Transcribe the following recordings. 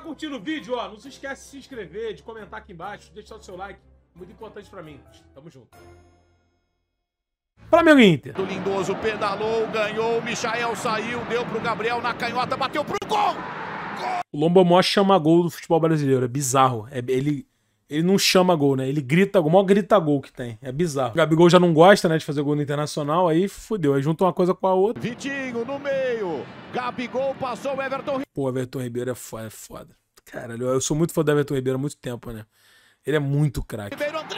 curtindo o vídeo, ó, não se esquece de se inscrever, de comentar aqui embaixo, deixar o seu like. Muito importante pra mim. Tamo junto. Flamengo Inter. Do Lindoso pedalou, ganhou, o Michael saiu, deu pro Gabriel na canhota, bateu pro gol! gol! O Lomba chama gol do futebol brasileiro, é bizarro. É, ele ele não chama gol, né? Ele grita gol. O maior grita gol que tem. É bizarro. O Gabigol já não gosta, né, de fazer gol no Internacional. Aí fudeu. Aí junta uma coisa com a outra. Vitinho no meio. Gabigol passou o Everton Ribeiro. Pô, Everton Ribeiro é foda. É foda. Caralho, eu sou muito fã do Everton Ribeiro há muito tempo, né? Ele é muito craque. Ribeiro Puta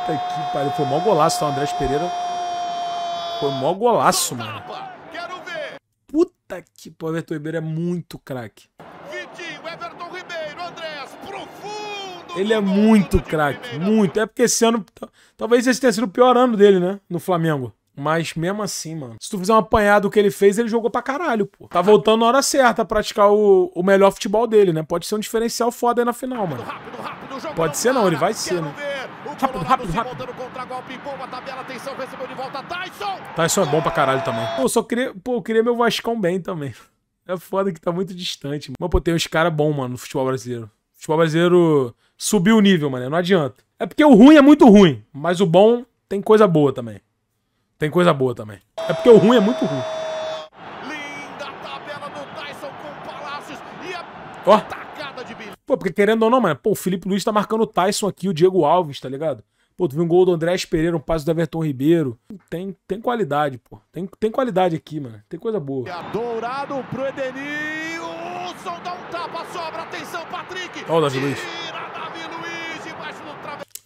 que pariu. Foi o maior golaço, tá? O Andrés Pereira. Foi o maior golaço, mano. Puta que pariu. O Everton Ribeiro é muito craque. Vitinho, Everton Ribeiro, Andrés, profundo. Ele é muito craque, muito. É porque esse ano, talvez esse tenha sido o pior ano dele, né? No Flamengo. Mas mesmo assim, mano, se tu fizer um apanhado do que ele fez, ele jogou pra caralho, pô. Tá voltando na hora certa a praticar o, o melhor futebol dele, né? Pode ser um diferencial foda aí na final, mano. Rápido, rápido, Pode ser não, ele vai ser, né? rápido, rápido, rápido. Tyson é bom pra caralho também. Pô, só queria, pô, eu queria meu Vascão bem também. É foda que tá muito distante. Mas, pô, tem uns caras bons, mano, no futebol brasileiro. O futebol brasileiro subiu o nível, mano. Não adianta. É porque o ruim é muito ruim, mas o bom tem coisa boa também. Tem coisa boa também. É porque o ruim é muito ruim. Linda tabela do Tyson com Palácios e a Ó. tacada de Billy. Pô, porque querendo ou não, mano, pô, o Felipe Luiz tá marcando o Tyson aqui, o Diego Alves, tá ligado? Pô, tu viu um gol do André Pereira, um passe do Everton Ribeiro. Tem, tem qualidade, pô. Tem, tem qualidade aqui, mano. Tem coisa boa. Dourado pro Edenilson, dá um tapa, sobra, atenção, Patrick. Olha o Davi Luiz.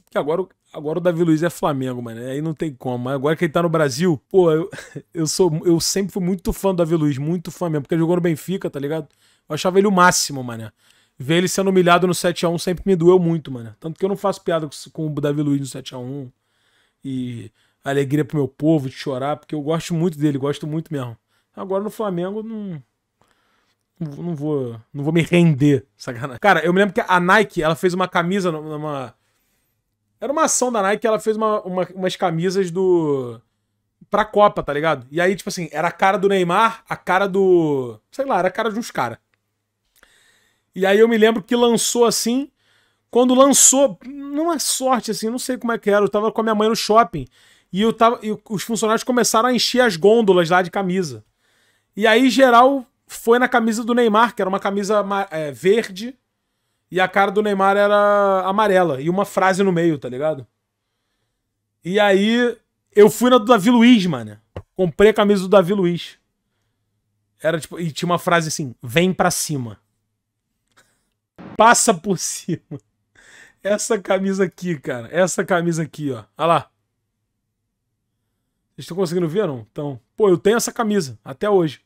Porque agora, agora o Davi Luiz é Flamengo, mano. Aí não tem como. Mas agora que ele tá no Brasil, pô, eu, eu, sou, eu sempre fui muito fã do Davi Luiz, muito fã mesmo, porque ele jogou no Benfica, tá ligado? Eu achava ele o máximo, mano ver ele sendo humilhado no 7x1 sempre me doeu muito, mano. Tanto que eu não faço piada com o Davi Luiz no 7x1. E alegria pro meu povo de chorar, porque eu gosto muito dele, gosto muito mesmo. Agora no Flamengo, não. Não vou, não vou me render, sacanagem. Cara, eu me lembro que a Nike, ela fez uma camisa numa. Era uma ação da Nike, ela fez uma, uma, umas camisas do. pra Copa, tá ligado? E aí, tipo assim, era a cara do Neymar, a cara do. sei lá, era a cara de uns caras. E aí eu me lembro que lançou assim. Quando lançou, numa é sorte assim, não sei como é que era, eu tava com a minha mãe no shopping. E, eu tava, e os funcionários começaram a encher as gôndolas lá de camisa. E aí, geral, foi na camisa do Neymar, que era uma camisa é, verde. E a cara do Neymar era amarela. E uma frase no meio, tá ligado? E aí, eu fui na do Davi Luiz, mano. Comprei a camisa do Davi Luiz. Era tipo, e tinha uma frase assim: vem pra cima passa por cima. Essa camisa aqui, cara. Essa camisa aqui, ó. Olha lá. Vocês estão conseguindo ver, não? Então, pô, eu tenho essa camisa até hoje.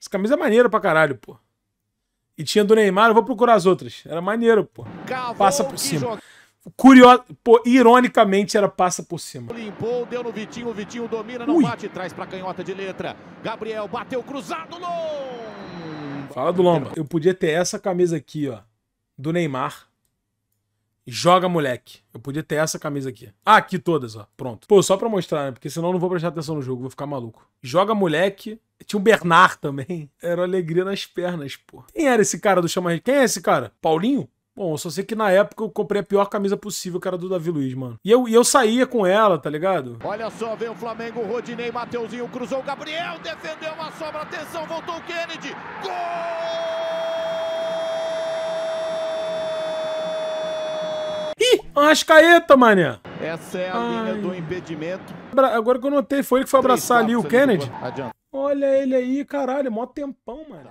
Essa camisa é maneira pra caralho, pô. E tinha do Neymar, eu vou procurar as outras. Era maneiro, pô. Cavou, passa por cima. Curioso, pô, ironicamente era passa por cima. Limpou, deu no Vitinho, o Vitinho domina, não Ui. bate, traz pra canhota de letra. Gabriel bateu cruzado, Lomba. Fala do Lomba. Eu podia ter essa camisa aqui, ó do Neymar. Joga, moleque. Eu podia ter essa camisa aqui. Ah, aqui todas, ó. Pronto. Pô, só pra mostrar, né? Porque senão eu não vou prestar atenção no jogo, vou ficar maluco. Joga, moleque. Tinha o Bernard também. Era alegria nas pernas, pô. Quem era esse cara do Chama Quem é esse cara? Paulinho? Bom, eu só sei que na época eu comprei a pior camisa possível, que era do Davi Luiz, mano. E eu, e eu saía com ela, tá ligado? Olha só, vem o Flamengo, Rodinei, Mateuzinho, cruzou o Gabriel, defendeu uma sobra, atenção, voltou o Kennedy. Gol! Arrascaeta, mané. Essa é a Ai. linha do impedimento. Agora que eu notei, foi ele que foi abraçar ali o Kennedy. Olha ele aí, caralho, mó tempão, mano.